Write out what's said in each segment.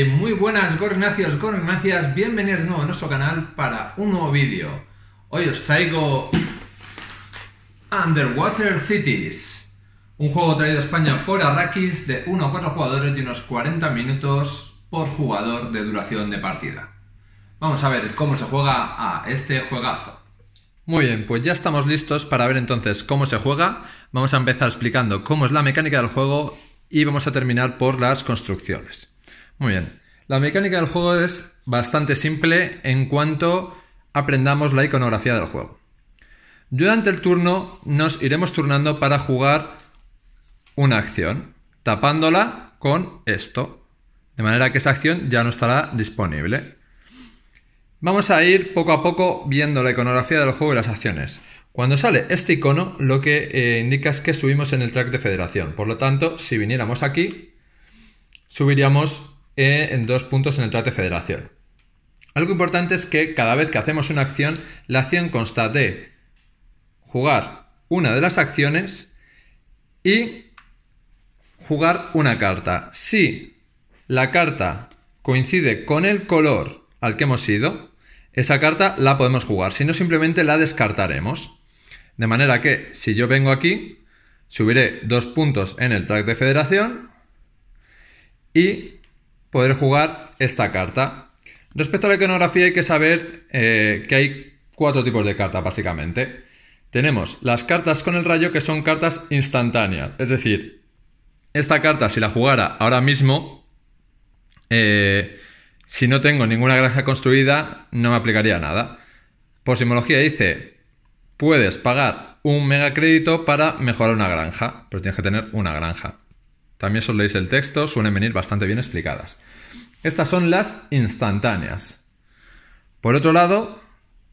Eh, muy buenas gorgnacios, gorgnacias, bienvenidos nuevo a nuestro canal para un nuevo vídeo. Hoy os traigo Underwater Cities, un juego traído a España por Arrakis de 1 a 4 jugadores y unos 40 minutos por jugador de duración de partida. Vamos a ver cómo se juega a este juegazo. Muy bien, pues ya estamos listos para ver entonces cómo se juega. Vamos a empezar explicando cómo es la mecánica del juego y vamos a terminar por las construcciones. Muy bien. La mecánica del juego es bastante simple en cuanto aprendamos la iconografía del juego. Durante el turno nos iremos turnando para jugar una acción, tapándola con esto, de manera que esa acción ya no estará disponible. Vamos a ir poco a poco viendo la iconografía del juego y las acciones. Cuando sale este icono, lo que eh, indica es que subimos en el track de federación. Por lo tanto, si viniéramos aquí, subiríamos e en dos puntos en el trato de federación. Algo importante es que cada vez que hacemos una acción, la acción consta de jugar una de las acciones y jugar una carta. Si la carta coincide con el color al que hemos ido, esa carta la podemos jugar, si no simplemente la descartaremos. De manera que si yo vengo aquí, subiré dos puntos en el track de federación y poder jugar esta carta. Respecto a la iconografía hay que saber eh, que hay cuatro tipos de cartas básicamente. Tenemos las cartas con el rayo que son cartas instantáneas, es decir, esta carta si la jugara ahora mismo, eh, si no tengo ninguna granja construida, no me aplicaría nada. Por simología dice, puedes pagar un megacrédito para mejorar una granja, pero tienes que tener una granja. También os leéis el texto, suelen venir bastante bien explicadas. Estas son las instantáneas. Por otro lado,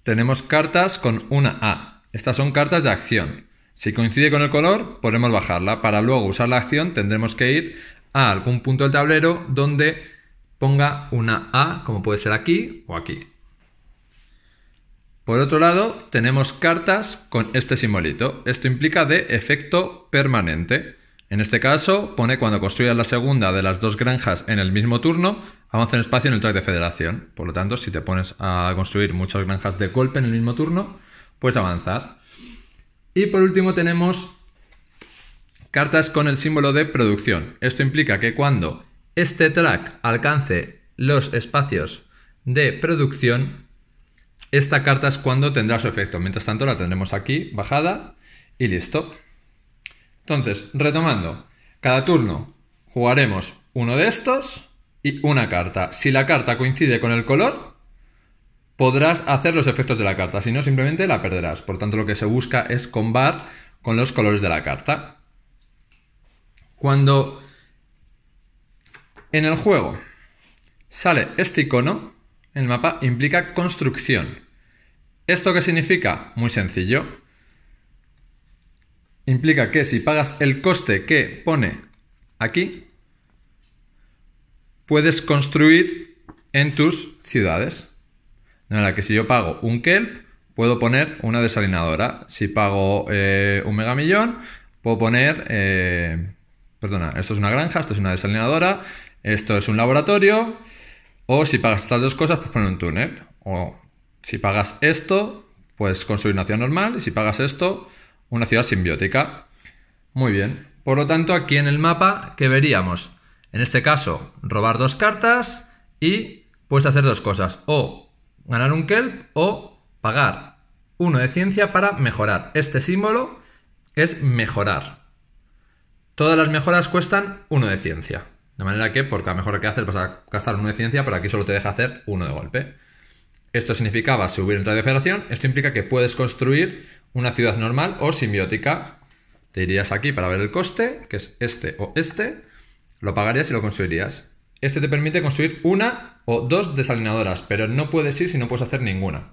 tenemos cartas con una A. Estas son cartas de acción. Si coincide con el color, podemos bajarla. Para luego usar la acción, tendremos que ir a algún punto del tablero donde ponga una A, como puede ser aquí o aquí. Por otro lado, tenemos cartas con este simbolito. Esto implica de efecto permanente. En este caso, pone cuando construyas la segunda de las dos granjas en el mismo turno, avanza un espacio en el track de federación. Por lo tanto, si te pones a construir muchas granjas de golpe en el mismo turno, puedes avanzar. Y por último tenemos cartas con el símbolo de producción. Esto implica que cuando este track alcance los espacios de producción, esta carta es cuando tendrá su efecto. Mientras tanto la tendremos aquí, bajada y listo. Entonces, retomando, cada turno jugaremos uno de estos y una carta. Si la carta coincide con el color, podrás hacer los efectos de la carta, si no simplemente la perderás. Por tanto, lo que se busca es combar con los colores de la carta. Cuando en el juego sale este icono, el mapa implica construcción. ¿Esto qué significa? Muy sencillo implica que si pagas el coste que pone aquí, puedes construir en tus ciudades. De manera que si yo pago un Kelp, puedo poner una desalinadora. Si pago eh, un megamillón, puedo poner... Eh, perdona, esto es una granja, esto es una desalinadora, esto es un laboratorio. O si pagas estas dos cosas, pues poner un túnel. O si pagas esto, pues construir una ciudad normal. Y si pagas esto, una ciudad simbiótica. Muy bien. Por lo tanto, aquí en el mapa, ¿qué veríamos? En este caso, robar dos cartas y puedes hacer dos cosas. O ganar un kelp o pagar uno de ciencia para mejorar. Este símbolo es mejorar. Todas las mejoras cuestan uno de ciencia. De manera que por cada mejor que haces vas a gastar uno de ciencia, pero aquí solo te deja hacer uno de golpe. Esto significaba subir entrada de federación. Esto implica que puedes construir una ciudad normal o simbiótica. Te irías aquí para ver el coste, que es este o este. Lo pagarías y lo construirías. Este te permite construir una o dos desalinadoras, pero no puedes ir si no puedes hacer ninguna.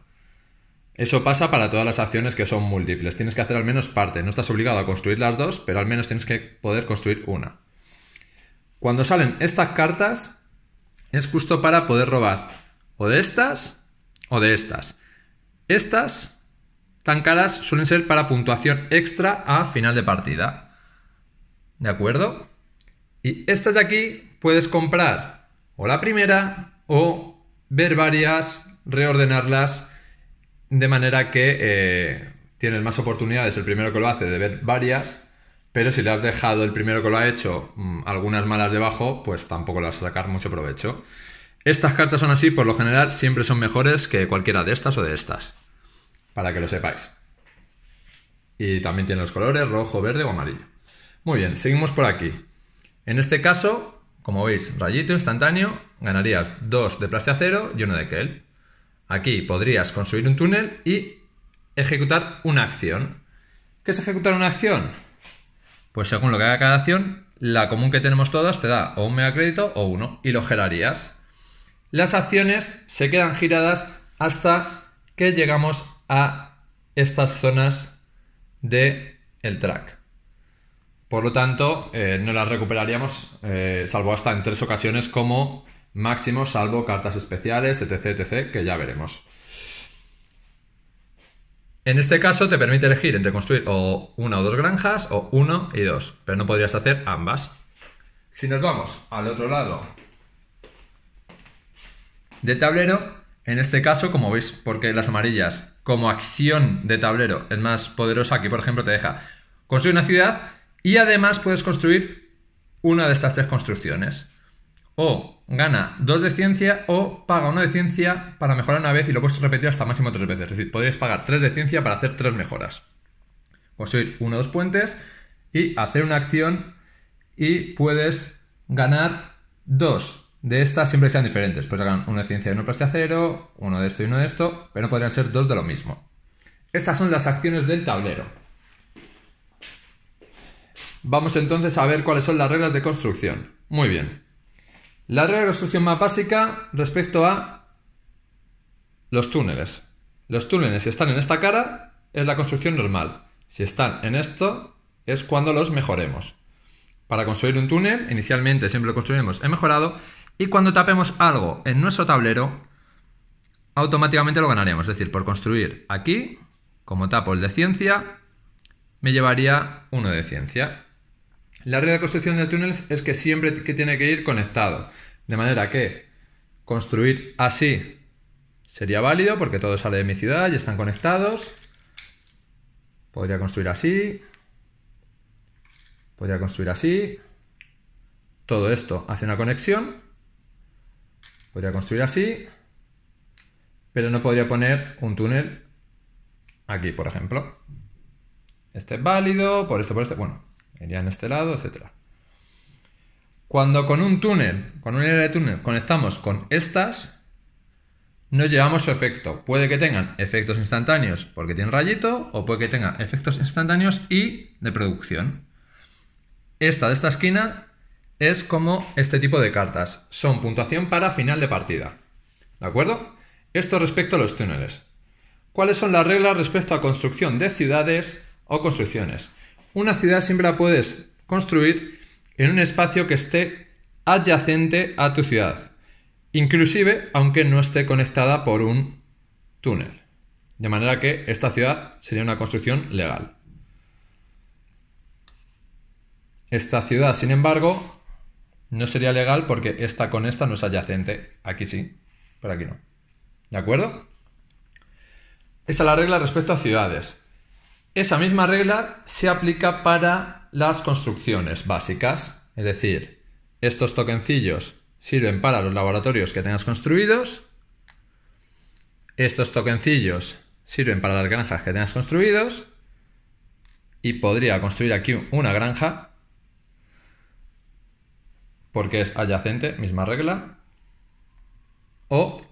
Eso pasa para todas las acciones que son múltiples. Tienes que hacer al menos parte. No estás obligado a construir las dos, pero al menos tienes que poder construir una. Cuando salen estas cartas, es justo para poder robar o de estas de estas. Estas tan caras suelen ser para puntuación extra a final de partida. ¿De acuerdo? Y estas de aquí puedes comprar o la primera o ver varias, reordenarlas de manera que eh, tienes más oportunidades el primero que lo hace de ver varias, pero si le has dejado el primero que lo ha hecho mm, algunas malas debajo, pues tampoco las vas a sacar mucho provecho. Estas cartas son así, por lo general, siempre son mejores que cualquiera de estas o de estas. Para que lo sepáis. Y también tiene los colores rojo, verde o amarillo. Muy bien, seguimos por aquí. En este caso, como veis, rayito instantáneo, ganarías dos de cero y uno de kel. Aquí podrías construir un túnel y ejecutar una acción. ¿Qué es ejecutar una acción? Pues según lo que haga cada acción, la común que tenemos todas te da o un crédito o uno y lo gerarías. Las acciones se quedan giradas hasta que llegamos a estas zonas del el track. Por lo tanto, eh, no las recuperaríamos, eh, salvo hasta en tres ocasiones como máximo, salvo cartas especiales, etc, etc, que ya veremos. En este caso te permite elegir entre construir o una o dos granjas o uno y dos, pero no podrías hacer ambas. Si nos vamos al otro lado de tablero, en este caso, como veis, porque las amarillas como acción de tablero es más poderosa, aquí por ejemplo te deja construir una ciudad y además puedes construir una de estas tres construcciones. O gana dos de ciencia o paga uno de ciencia para mejorar una vez y lo puedes repetir hasta máximo tres veces. Es decir, podrías pagar tres de ciencia para hacer tres mejoras. Construir uno o dos puentes y hacer una acción y puedes ganar dos de estas siempre sean diferentes, pues hagan una ciencia de 1 a cero, uno de esto y uno de esto, pero no podrían ser dos de lo mismo. Estas son las acciones del tablero. Vamos entonces a ver cuáles son las reglas de construcción. Muy bien. La regla de construcción más básica respecto a los túneles. Los túneles, si están en esta cara, es la construcción normal. Si están en esto, es cuando los mejoremos. Para construir un túnel, inicialmente siempre lo construimos en mejorado y cuando tapemos algo en nuestro tablero, automáticamente lo ganaremos. Es decir, por construir aquí, como tapo el de ciencia, me llevaría uno de ciencia. La regla de construcción de túneles es que siempre tiene que ir conectado. De manera que construir así sería válido porque todo sale de mi ciudad y están conectados. Podría construir así. Podría construir así. Todo esto hace una conexión Podría construir así, pero no podría poner un túnel aquí, por ejemplo. Este es válido, por este, por este, bueno, iría en este lado, etc. Cuando con un túnel, con un área de túnel, conectamos con estas, nos llevamos su efecto. Puede que tengan efectos instantáneos porque tiene rayito, o puede que tengan efectos instantáneos y de producción. Esta de esta esquina es como este tipo de cartas. Son puntuación para final de partida. ¿De acuerdo? Esto respecto a los túneles. ¿Cuáles son las reglas respecto a construcción de ciudades o construcciones? Una ciudad siempre la puedes construir en un espacio que esté adyacente a tu ciudad, inclusive aunque no esté conectada por un túnel. De manera que esta ciudad sería una construcción legal. Esta ciudad, sin embargo, no sería legal porque esta con esta no es adyacente. Aquí sí, pero aquí no. ¿De acuerdo? Esa es la regla respecto a ciudades. Esa misma regla se aplica para las construcciones básicas. Es decir, estos tokencillos sirven para los laboratorios que tengas construidos. Estos tokencillos sirven para las granjas que tengas construidos. Y podría construir aquí una granja porque es adyacente, misma regla, o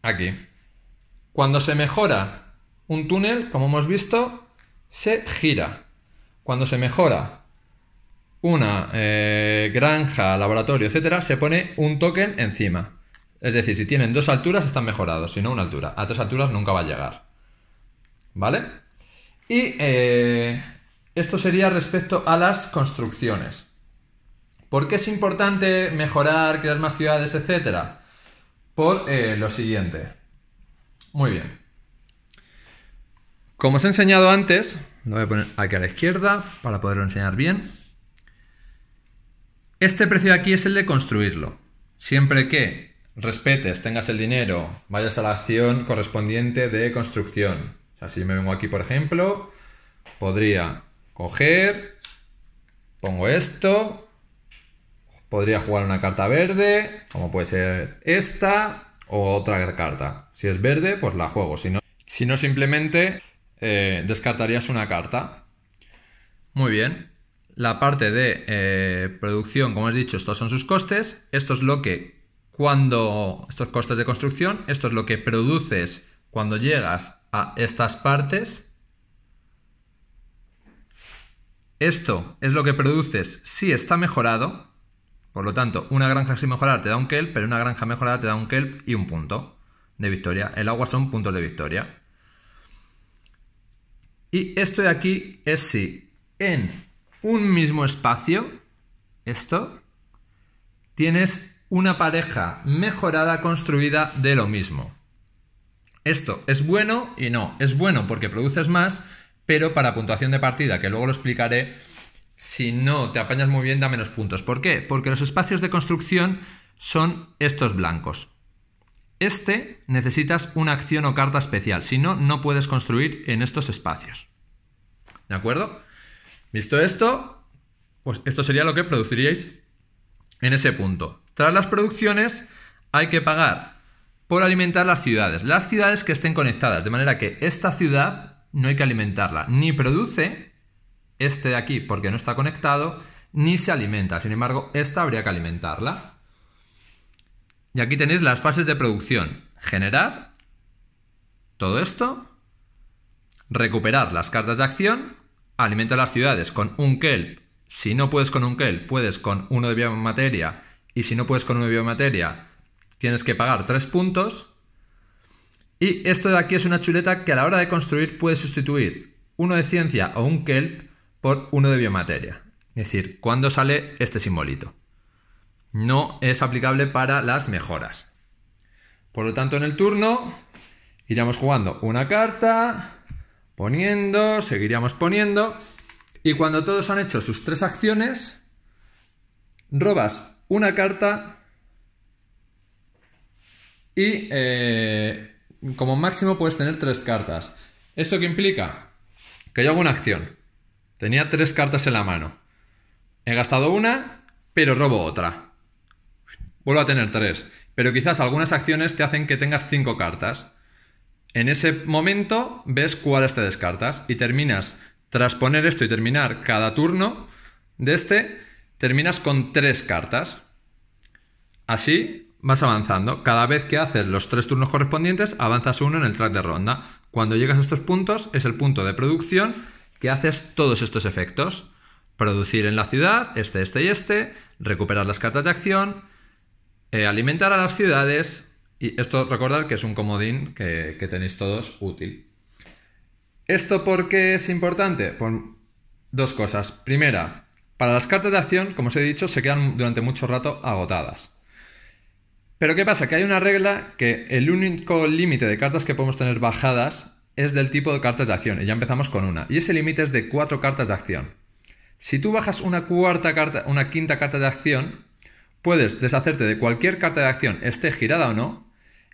aquí. Cuando se mejora un túnel, como hemos visto, se gira. Cuando se mejora una eh, granja, laboratorio, etcétera, se pone un token encima. Es decir, si tienen dos alturas están mejorados, si no una altura. A tres alturas nunca va a llegar. ¿Vale? Y eh, esto sería respecto a las construcciones. ¿Por qué es importante mejorar, crear más ciudades, etcétera? Por eh, lo siguiente. Muy bien. Como os he enseñado antes, lo voy a poner aquí a la izquierda para poderlo enseñar bien. Este precio de aquí es el de construirlo. Siempre que respetes, tengas el dinero, vayas a la acción correspondiente de construcción. O sea, si yo me vengo aquí, por ejemplo, podría coger, pongo esto, Podría jugar una carta verde, como puede ser esta o otra carta. Si es verde, pues la juego. Si no, simplemente eh, descartarías una carta. Muy bien. La parte de eh, producción, como has dicho, estos son sus costes. Esto es lo que cuando estos costes de construcción, esto es lo que produces cuando llegas a estas partes. Esto es lo que produces si está mejorado, por lo tanto, una granja sin mejorar te da un kelp, pero una granja mejorada te da un kelp y un punto de victoria. El agua son puntos de victoria. Y esto de aquí es si en un mismo espacio, esto, tienes una pareja mejorada construida de lo mismo. Esto es bueno y no. Es bueno porque produces más, pero para puntuación de partida, que luego lo explicaré, si no te apañas muy bien, da menos puntos. ¿Por qué? Porque los espacios de construcción son estos blancos. Este necesitas una acción o carta especial, si no, no puedes construir en estos espacios. ¿De acuerdo? Visto esto, pues esto sería lo que produciríais en ese punto. Tras las producciones, hay que pagar por alimentar las ciudades. Las ciudades que estén conectadas, de manera que esta ciudad no hay que alimentarla, ni produce este de aquí porque no está conectado, ni se alimenta. Sin embargo, esta habría que alimentarla. Y aquí tenéis las fases de producción. Generar todo esto, recuperar las cartas de acción, Alimentar las ciudades con un kelp. Si no puedes con un kelp, puedes con uno de biomateria. Y si no puedes con uno de biomateria, tienes que pagar tres puntos. Y esto de aquí es una chuleta que a la hora de construir puedes sustituir uno de ciencia o un kelp por uno de biomateria. Es decir, cuando sale este simbolito. No es aplicable para las mejoras. Por lo tanto, en el turno iríamos jugando una carta, poniendo, seguiríamos poniendo, y cuando todos han hecho sus tres acciones, robas una carta y eh, como máximo puedes tener tres cartas. ¿Esto qué implica? Que yo hago una acción. Tenía tres cartas en la mano. He gastado una, pero robo otra. Vuelvo a tener tres. Pero quizás algunas acciones te hacen que tengas cinco cartas. En ese momento ves cuáles te descartas y terminas, tras poner esto y terminar cada turno de este, terminas con tres cartas. Así vas avanzando. Cada vez que haces los tres turnos correspondientes, avanzas uno en el track de ronda. Cuando llegas a estos puntos, es el punto de producción que haces todos estos efectos. Producir en la ciudad, este, este y este, recuperar las cartas de acción, eh, alimentar a las ciudades, y esto recordar que es un comodín que, tenéis todos útil. ¿Esto por qué es importante? por dos cosas. Primera, para las cartas de acción, como os he dicho, se quedan durante mucho rato agotadas. Pero ¿qué pasa? Que hay una regla que el único límite de cartas que podemos tener bajadas es del tipo de cartas de acción, y ya empezamos con una. Y ese límite es de cuatro cartas de acción. Si tú bajas una cuarta carta, una quinta carta de acción, puedes deshacerte de cualquier carta de acción, esté girada o no,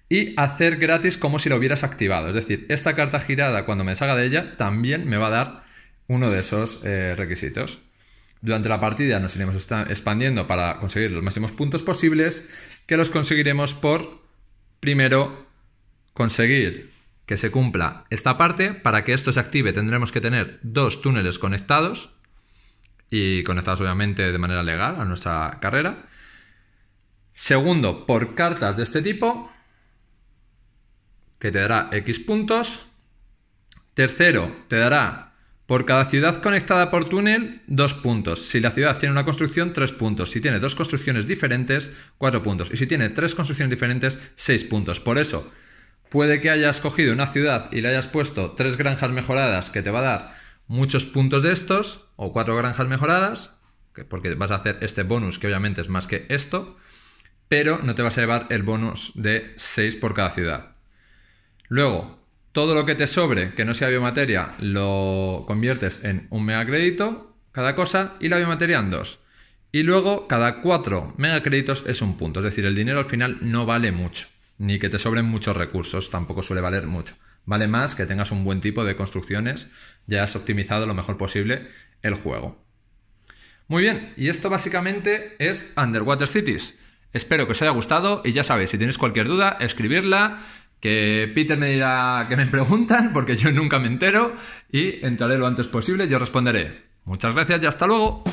y hacer gratis como si lo hubieras activado. Es decir, esta carta girada, cuando me salga de ella, también me va a dar uno de esos eh, requisitos. Durante la partida nos iremos expandiendo para conseguir los máximos puntos posibles, que los conseguiremos por, primero, conseguir que se cumpla esta parte. Para que esto se active tendremos que tener dos túneles conectados y conectados obviamente de manera legal a nuestra carrera. Segundo, por cartas de este tipo, que te dará X puntos. Tercero, te dará por cada ciudad conectada por túnel, dos puntos. Si la ciudad tiene una construcción, tres puntos. Si tiene dos construcciones diferentes, cuatro puntos. Y si tiene tres construcciones diferentes, seis puntos. Por eso, Puede que hayas cogido una ciudad y le hayas puesto tres granjas mejoradas que te va a dar muchos puntos de estos, o cuatro granjas mejoradas, porque vas a hacer este bonus que obviamente es más que esto, pero no te vas a llevar el bonus de 6 por cada ciudad. Luego, todo lo que te sobre, que no sea biomateria, lo conviertes en un megacrédito, cada cosa, y la biomateria en dos. Y luego, cada 4 megacréditos es un punto, es decir, el dinero al final no vale mucho ni que te sobren muchos recursos, tampoco suele valer mucho. Vale más que tengas un buen tipo de construcciones, ya has optimizado lo mejor posible el juego. Muy bien, y esto básicamente es Underwater Cities. Espero que os haya gustado y ya sabéis, si tenéis cualquier duda, escribirla, que Peter me diga que me preguntan, porque yo nunca me entero, y entraré lo antes posible, yo responderé. Muchas gracias y hasta luego.